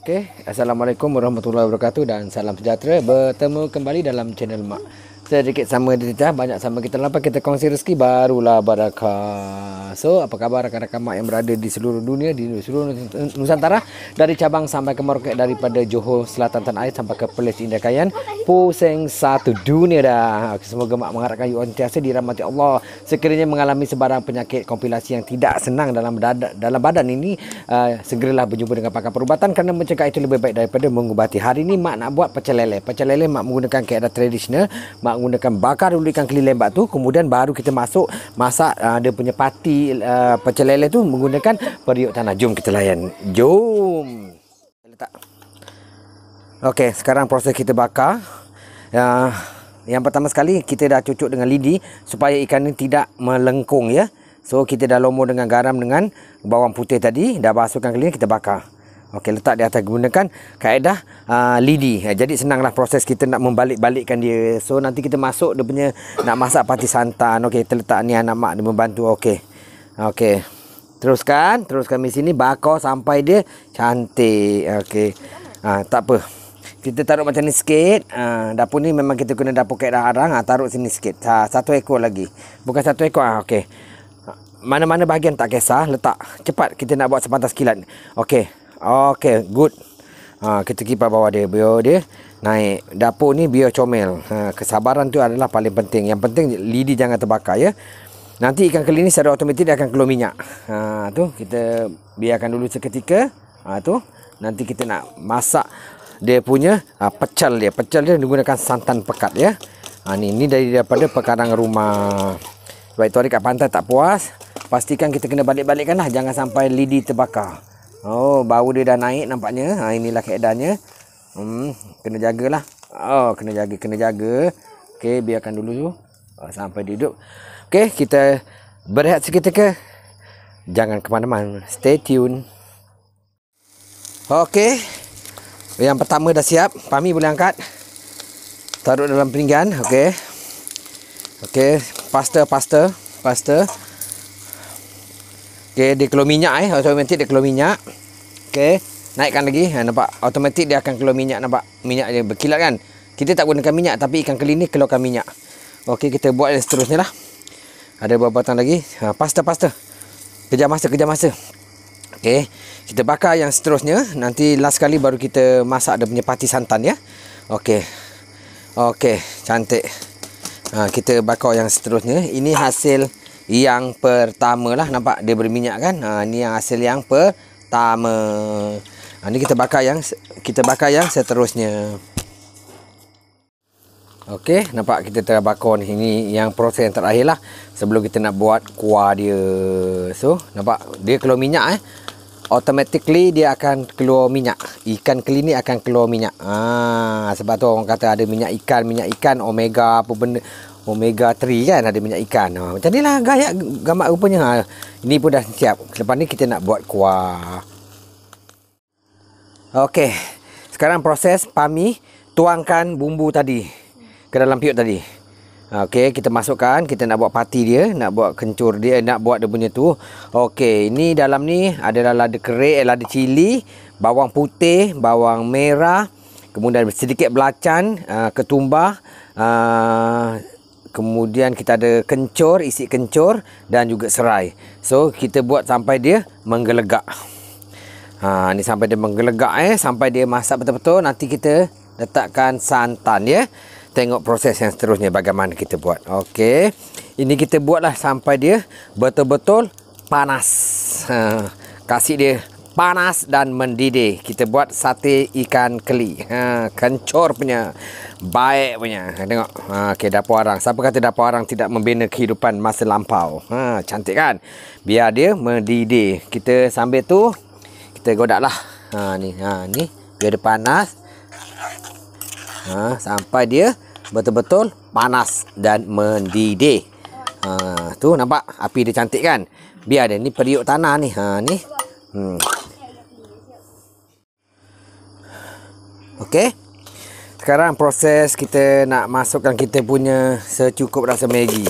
Okay, Assalamualaikum warahmatullahi wabarakatuh dan salam sejahtera. Bertemu kembali dalam channel Mak sedikit sama kita banyak sama kita lapar kita kongsi rezeki barulah barakah so apa khabar rakan-rakan mak yang berada di seluruh dunia di seluruh nusantara dari cabang sampai ke merauke daripada johor selatan tanah air sampai ke Perlis indah kayan pusing satu dunia dah semoga mak mengharapkan you di dirahmati Allah sekiranya mengalami sebarang penyakit kompilasi yang tidak senang dalam dada, dalam badan ini uh, segeralah berjumpa dengan pakar perubatan kerana mencegah itu lebih baik daripada mengubati hari ini mak nak buat pecel lele pecel lele mak menggunakan kaedah tradisional mak menggunakan bakar dulu ikan keli lembak tu kemudian baru kita masuk masak uh, dia punya pati uh, pecel lele tu menggunakan periuk tanah jom kita layan jom letak okey sekarang proses kita bakar ya uh, yang pertama sekali kita dah cucuk dengan lidi supaya ikan ni tidak melengkung ya. So kita dah lomur dengan garam dengan bawang putih tadi dah basuhkan keli kita bakar. Okey, letak di atas gunakan kaedah uh, lidi. Ah, jadi senanglah proses kita nak membalik-balikkan dia. So nanti kita masuk dia punya nak masak pati santan. Okey, letak ni anak mak dia membantu. Okey. Okey. Teruskan, teruskan di sini bakar sampai dia cantik. Okey. Ah, tak apa. Kita taruh macam ni sikit. Uh, dapur ni memang kita guna dapur kaedah arang. Ah, taruh sini sikit. Ha, satu ekor lagi. Bukan satu ekor. Ah, okey. Mana-mana bahagian tak kisah, letak. Cepat kita nak buat sepantas kilat. Okey. Okey, good. Ha, kita kipas bawah dia. Biar dia naik. Dapur ni biar comel. Ha, kesabaran tu adalah paling penting. Yang penting lidi jangan terbakar ya. Nanti ikan keli ni secara otomatik dia akan keluar minyak. Ha, tu kita biarkan dulu seketika. Ha, tu nanti kita nak masak dia punya ha, pecel dia. Pecel dia menggunakan santan pekat ya. Ha, ni, ni dari daripada pekarang rumah. Sebab itu hari kat pantai tak puas. Pastikan kita kena balik-balikkan lah. Jangan sampai lidi terbakar. Oh, bau dia dah naik nampaknya. Ha, inilah keadaannya. Hmm, kena jagalah. Oh, kena jaga, kena jaga. Okey, biarkan dulu tu. Oh, sampai dia hidup. Okey, kita berehat seketika. ke? Jangan ke mana-mana. Stay tune. Okey. Yang pertama dah siap. Pami boleh angkat. Taruh dalam pinggan. Okey. Okey. Pasta, pasta. Pasta. Pasta. Okey, dia keluar minyak eh. Automatik dia keluar minyak. Okey, naikkan lagi. Ha, nampak? Automatik dia akan keluar minyak. Nampak? Minyak dia berkilat kan? Kita tak gunakan minyak tapi ikan keli ni keluarkan minyak. Okey, kita buat yang seterusnya lah. Ada beberapa batang lagi. Ha, pasta, pasta. Kejar masa, kejar masa. Okey, kita bakar yang seterusnya. Nanti last kali baru kita masak dia punya pati santan ya. Okey. Okey, cantik. Ha, kita bakar yang seterusnya. Ini hasil yang pertama lah nampak dia berminyak kan ha, ni yang hasil yang pertama ha, ni kita bakar yang kita bakar yang seterusnya ok nampak kita terbakar ni ini yang proses yang terakhir lah sebelum kita nak buat kuah dia so nampak dia keluar minyak eh automatically dia akan keluar minyak ikan keli ni akan keluar minyak ha, sebab tu orang kata ada minyak ikan minyak ikan omega apa benda omega 3 kan ada minyak ikan ha, macam ni lah gaya gambar rupanya ha. ini pun dah siap Selepas ni kita nak buat kuah ok sekarang proses pami tuangkan bumbu tadi ke dalam piut tadi ok kita masukkan kita nak buat pati dia nak buat kencur dia nak buat dia punya tu ok ini dalam ni adalah lada kerik eh, lada cili bawang putih bawang merah kemudian sedikit belacan uh, ketumbar ah, kemudian kita ada kencur isi kencur dan juga serai so kita buat sampai dia menggelegak ha, ni sampai dia menggelegak eh sampai dia masak betul-betul nanti kita letakkan santan ya tengok proses yang seterusnya bagaimana kita buat Okey, ini kita buatlah sampai dia betul-betul panas ha, kasih dia panas dan mendidih kita buat sate ikan keli ha kencur punya baik punya ha, tengok ha okey dapur arang siapa kata dapur arang tidak membina kehidupan masa lampau ha cantik kan biar dia mendidih kita sambil tu kita godaklah ha ni ha ni biar dia panas ha sampai dia betul-betul panas dan mendidih ha tu nampak api dia cantik kan biar dia ni periuk tanah ni ha ni hmm Okey. Sekarang proses kita nak masukkan kita punya secukup rasa Maggi.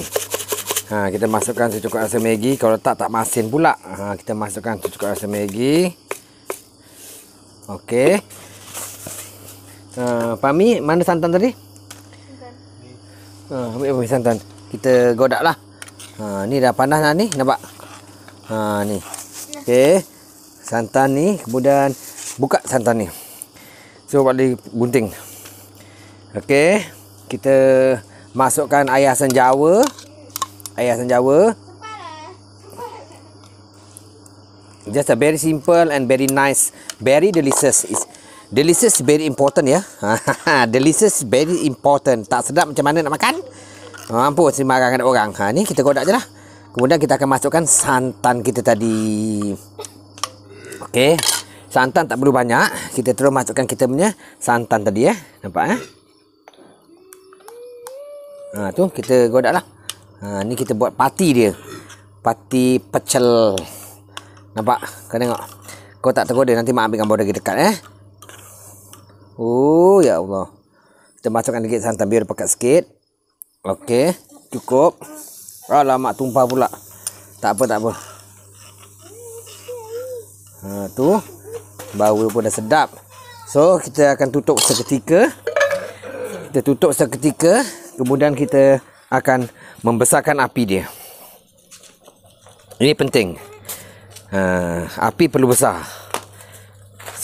Ha, kita masukkan secukup rasa Maggi. Kalau tak, tak masin pula. Ha, kita masukkan secukup rasa Maggi. Okey. Uh, ha, Pami, mana santan tadi? Santan. Uh, ambil Pami santan. Kita godaklah. lah. Ha, ni dah panas lah ni. Nampak? Ha, ni. Okey. Santan ni. Kemudian buka santan ni. Hmm. So boleh gunting Okey, Kita masukkan ayah senjawa Ayah senjawa Just a very simple and very nice Very delicious It's Delicious very important ya yeah? Delicious very important Tak sedap macam mana nak makan Mampus si marah kan orang ha, Ni kita godak je lah Kemudian kita akan masukkan santan kita tadi Okay Santan tak perlu banyak. Kita terus masukkan kita punya santan tadi eh. Nampak eh? Ha tu kita godak lah. Ha ni kita buat pati dia. Pati pecel. Nampak? Kau tengok. Kau tak tergoda nanti mak ambil gambar lagi dekat eh. Oh ya Allah. Kita masukkan sedikit santan biar pekat sikit. Okey, cukup. Alamak tumpah pula. Tak apa tak apa. Ha tu. Bau pun dah sedap. So, kita akan tutup seketika. Kita tutup seketika. Kemudian kita akan membesarkan api dia. Ini penting. Uh, api perlu besar.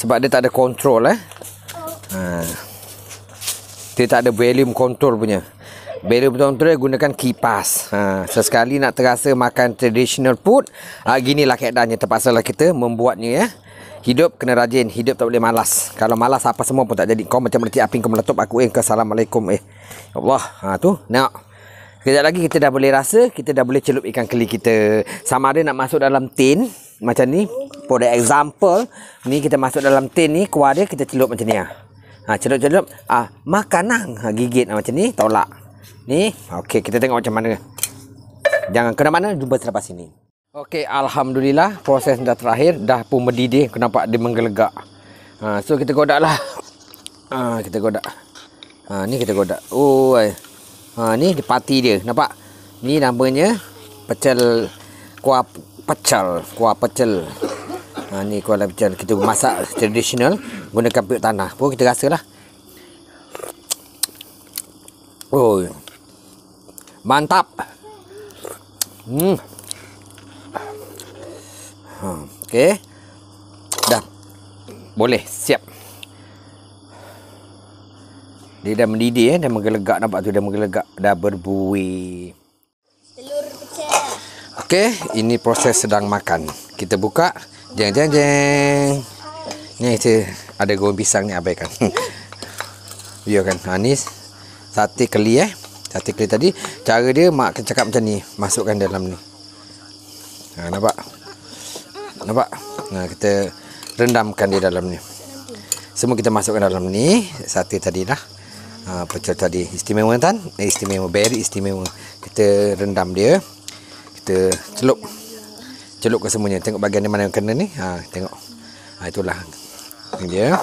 Sebab dia tak ada kontrol. Eh. Uh, dia tak ada volume kontrol punya. Volume control dia gunakan kipas. Uh, sesekali nak terasa makan traditional food. Uh, ginilah keadaannya. Terpaksalah kita membuatnya. Eh. Hidup kena rajin, hidup tak boleh malas. Kalau malas apa semua pun tak jadi. Kau macam nanti api kau meletup aku eh. Assalamualaikum eh. Ya Allah. Ha tu. Nak. Kejap lagi kita dah boleh rasa, kita dah boleh celup ikan keli kita. Sama ada nak masuk dalam tin macam ni. For the example, ni kita masuk dalam tin ni, kuah dia kita celup macam ni ah. Ha celup-celup. Ah makanan ha, gigit ah, macam ni, tolak. Ni, okey kita tengok macam mana. Jangan kena mana, jumpa selepas ini. Okey, alhamdulillah proses dah terakhir dah pun mendidih kenapa dia menggelegak. Ha, so kita godaklah. Ha, kita godak. Ha, ni kita godak. Oh, Ha, ni di pati dia. Nampak? Ni namanya pecel kuah pecel, kuah pecel. Ha, ni kuah pecel kita masak tradisional gunakan piuk tanah. Pun kita rasalah. Oi. Mantap. Hmm. Hmm, okey. Dah. Boleh. Siap. Dia dah mendidih eh. Dah menggelegak nampak tu. Dah menggelegak. Dah berbuih. Okey. Ini proses sedang makan. Kita buka. Jeng, jeng, jeng. Ni itu ada goreng pisang ni abaikan. Biar ya kan. Ha, ni sate keli eh. Sate keli tadi. Cara dia mak akan cakap macam ni. Masukkan dalam ni ha, nampak nampak nah ha, kita rendamkan di dalam ni semua kita masukkan dalam ni sate tadi dah, ha, pecel tadi istimewa kan eh, istimewa berry istimewa kita rendam dia kita celup celup ke semuanya tengok bagian mana yang kena ni ha, tengok ha, itulah ini dia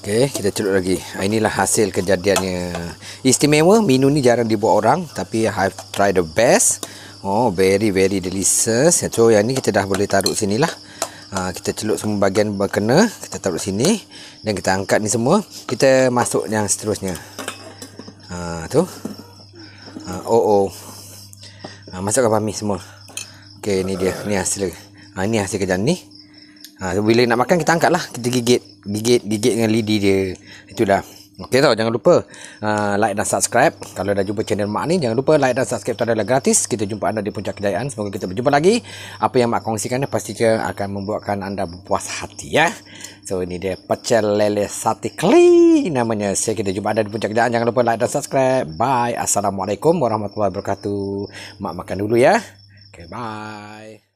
Okay, kita celup lagi. Ha, inilah hasil kejadiannya. Istimewa, menu ni jarang dibuat orang. Tapi, I've tried the best. Oh, very very delicious. Ya, so, yang ni kita dah boleh taruh sini lah. Ha, ah, kita celup semua bahagian berkena. Kita taruh sini. Dan kita angkat ni semua. Kita masuk yang seterusnya. Ha, tu. Ha, oh, oh. Ha, masukkan pami semua. Okay, ni dia. Ni hasil. Ha, ni hasil kerjaan ni. Ha, so, bila nak makan, kita angkat lah. Kita gigit. Gigit, gigit dengan lidi dia. Itu dah. Okey so jangan lupa uh, like dan subscribe. Kalau dah jumpa channel Mak ni, jangan lupa like dan subscribe tu adalah gratis. Kita jumpa anda di Puncak Kejayaan. Semoga kita berjumpa lagi. Apa yang Mak kongsikan pasti je akan membuatkan anda berpuas hati ya. So, ini dia Pecel Lele Sati Kli namanya. Saya kita jumpa anda di Puncak Kejayaan. Jangan lupa like dan subscribe. Bye. Assalamualaikum warahmatullahi wabarakatuh. Mak makan dulu ya. Okay, bye.